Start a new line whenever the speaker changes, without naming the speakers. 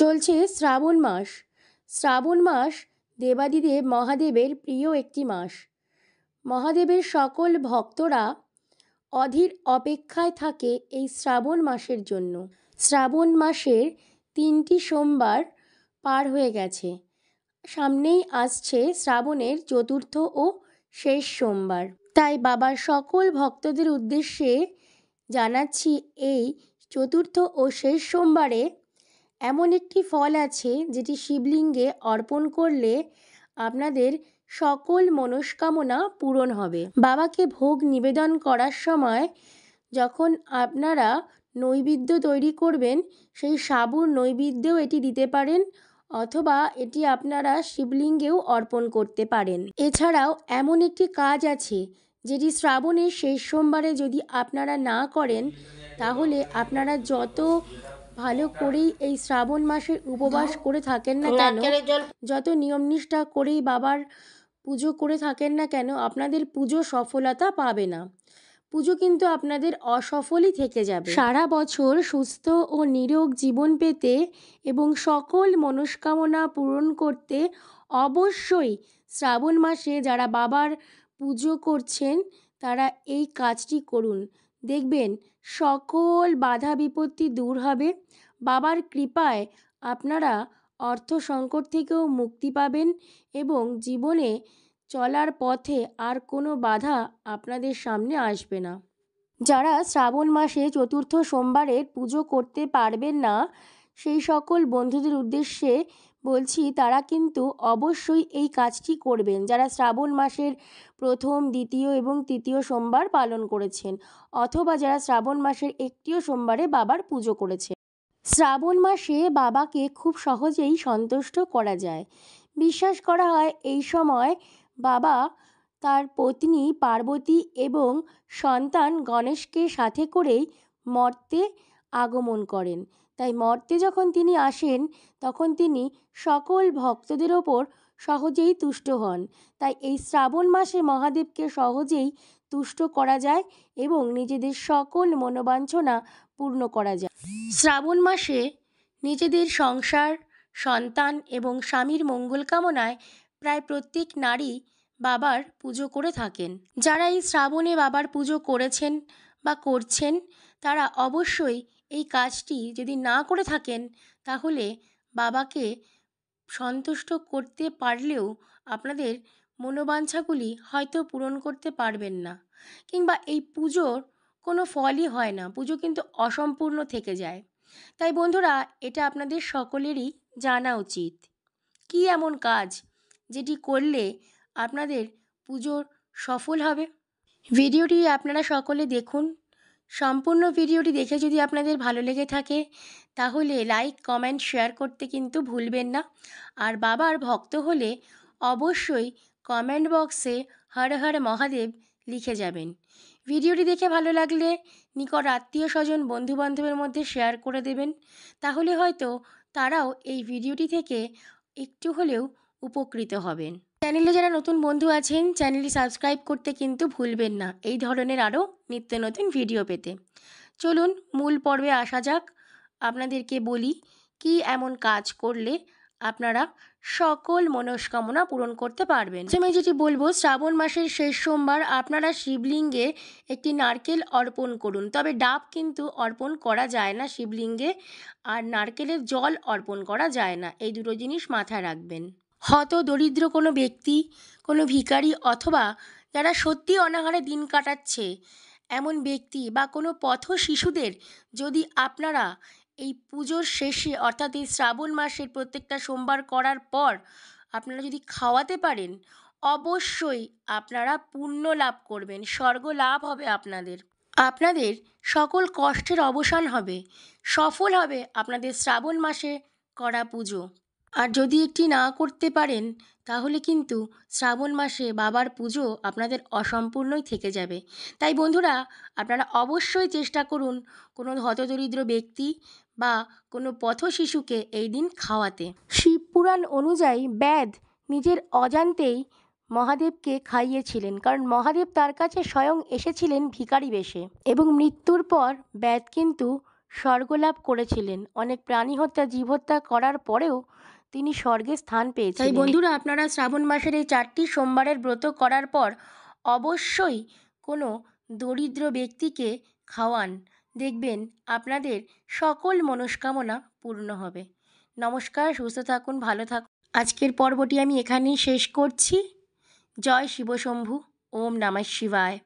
চলছে শ্রাবণ মাস শ্রাবণ মাস দেবাদিদেব মহাদেবের প্রিয় একটি মাস মহাদেবের সকল ভক্তরা অধীর অপেক্ষায় থাকে এই শ্রাবণ মাসের জন্য শ্রাবণ মাসের তিনটি সোমবার পার হয়ে গেছে সামনেই আসছে শ্রাবণের চতুর্থ ও শেষ সোমবার তাই বাবার সকল ভক্তদের উদ্দেশ্যে জানাচ্ছি এই চতুর্থ ও শেষ সোমবারে এমন একটি ফল আছে যেটি শিবলিঙ্গে অর্পণ করলে আপনাদের সকল মনস্কামনা পূরণ হবে বাবাকে ভোগ নিবেদন করার সময় যখন আপনারা নৈবেদ্য তৈরি করবেন সেই সাবুর নৈবেদ্যও এটি দিতে পারেন অথবা এটি আপনারা শিবলিঙ্গেও অর্পণ করতে পারেন এছাড়াও এমন একটি কাজ আছে যেটি শ্রাবণের শেষ সোমবারে যদি আপনারা না করেন তাহলে আপনারা যত ভালো করেই এই শ্রাবণ মাসে উপবাস করে থাকেন না কেন যত নিয়ম নিষ্ঠা করেই বাবার পুজো করে থাকেন না কেন আপনাদের পুজো সফলতা পাবে না পুজো কিন্তু আপনাদের অসফলই থেকে যাবে সারা বছর সুস্থ ও নিরোগ জীবন পেতে এবং সকল মনস্কামনা পূরণ করতে অবশ্যই শ্রাবণ মাসে যারা বাবার পুজো করছেন তারা এই কাজটি করুন দেখবেন সকল বাধা বিপত্তি দূর হবে বাবার কৃপায় আপনারা অর্থ সংকট থেকেও মুক্তি পাবেন এবং জীবনে চলার পথে আর কোনো বাধা আপনাদের সামনে আসবে না যারা শ্রাবণ মাসে চতুর্থ সোমবারের পুজো করতে পারবেন না সেই সকল বন্ধুদের উদ্দেশ্যে বলছি তারা কিন্তু অবশ্যই এই কাজটি করবেন যারা শ্রাবণ মাসের প্রথম দ্বিতীয় এবং তৃতীয় সোমবার পালন করেছেন অথবা যারা শ্রাবণ মাসের একটিও সোমবারে বাবার পুজো করেছেন শ্রাবণ মাসে বাবাকে খুব সহজেই সন্তুষ্ট করা যায় বিশ্বাস করা হয় এই সময় বাবা তার পত্নী পার্বতী এবং সন্তান গণেশকে সাথে করেই মর্তে আগমন করেন তাই মর্তে যখন তিনি আসেন তখন তিনি সকল ভক্তদের ওপর সহজেই তুষ্ট হন তাই এই শ্রাবণ মাসে মহাদেবকে সহজেই তুষ্ট করা যায় এবং নিজেদের সকল মনোবাঞ্ছনা পূর্ণ করা যায় শ্রাবণ মাসে নিজেদের সংসার সন্তান এবং স্বামীর মঙ্গল কামনায় প্রায় প্রত্যেক নারী বাবার পুজো করে থাকেন যারা এই শ্রাবণে বাবার পুজো করেছেন বা করছেন তারা অবশ্যই এই কাজটি যদি না করে থাকেন তাহলে বাবাকে সন্তুষ্ট করতে পারলেও আপনাদের মনোবাঞ্ছাগুলি হয়তো পূরণ করতে পারবেন না কিংবা এই পুজোর কোনো ফলই হয় না পুজো কিন্তু অসম্পূর্ণ থেকে যায় তাই বন্ধুরা এটা আপনাদের সকলেরই জানা উচিত কি এমন কাজ যেটি করলে আপনাদের পুজোর সফল হবে ভিডিওটি আপনারা সকলে দেখুন সম্পূর্ণ ভিডিওটি দেখে যদি আপনাদের ভালো লেগে থাকে তাহলে লাইক কমেন্ট শেয়ার করতে কিন্তু ভুলবেন না আর বাবার ভক্ত হলে অবশ্যই কমেন্ট বক্সে হর হর মহাদেব লিখে যাবেন ভিডিওটি দেখে ভালো লাগলে নিকট আত্মীয় স্বজন বন্ধুবান্ধবের মধ্যে শেয়ার করে দেবেন তাহলে হয়তো তারাও এই ভিডিওটি থেকে একটু হলেও উপকৃত হবেন চ্যানেলে যারা নতুন বন্ধু আছেন চ্যানেলটি সাবস্ক্রাইব করতে কিন্তু ভুলবেন না এই ধরনের আরও নিত্য নতুন ভিডিও পেতে চলুন মূল পর্বে আসা যাক আপনাদেরকে বলি কি এমন কাজ করলে আপনারা সকল মনস্কামনা পূরণ করতে পারবেন প্রথমে যেটি বলবো শ্রাবণ মাসের শেষ সোমবার আপনারা শিবলিঙ্গে একটি নারকেল অর্পণ করুন তবে ডাব কিন্তু অর্পণ করা যায় না শিবলিঙ্গে আর নারকেলের জল অর্পণ করা যায় না এই দুটো জিনিস মাথায় রাখবেন হত দরিদ্র কোনো ব্যক্তি কোনো ভিখারি অথবা যারা সত্যি অনাহারে দিন কাটাচ্ছে এমন ব্যক্তি বা কোনো পথ শিশুদের যদি আপনারা এই পুজোর শেষে অর্থাৎ এই শ্রাবণ মাসের প্রত্যেকটা সোমবার করার পর আপনারা যদি খাওয়াতে পারেন অবশ্যই আপনারা পুণ্য লাভ করবেন স্বর্গ লাভ হবে আপনাদের আপনাদের সকল কষ্টের অবসান হবে সফল হবে আপনাদের শ্রাবণ মাসে করা পুজো আর যদি একটি না করতে পারেন তাহলে কিন্তু শ্রাবণ মাসে বাবার পুজো আপনাদের অসম্পূর্ণই থেকে যাবে তাই বন্ধুরা আপনারা অবশ্যই চেষ্টা করুন কোনো হতদরিদ্র ব্যক্তি বা কোনো পথ শিশুকে এই দিন খাওয়াতে শিবপুরাণ অনুযায়ী ব্যাদ নিজের অজান্তেই মহাদেবকে খাইয়েছিলেন কারণ মহাদেব তার কাছে স্বয়ং এসেছিলেন ভিকারি বেশে এবং মৃত্যুর পর ব্যাদ কিন্তু স্বর্গলাভ করেছিলেন অনেক প্রাণী হত্যা জীব হত্যা করার পরেও তিনি স্বর্গে স্থান পেয়েছেন তাই বন্ধুরা আপনারা শ্রাবণ মাসের এই চারটি সোমবারের ব্রত করার পর অবশ্যই কোনো দরিদ্র ব্যক্তিকে খাওয়ান দেখবেন আপনাদের সকল মনস্কামনা পূর্ণ হবে নমস্কার সুস্থ থাকুন ভালো থাকুন আজকের পর্বটি আমি এখানেই শেষ করছি জয় শিবশম্ভু ওম নমঃ শিবায়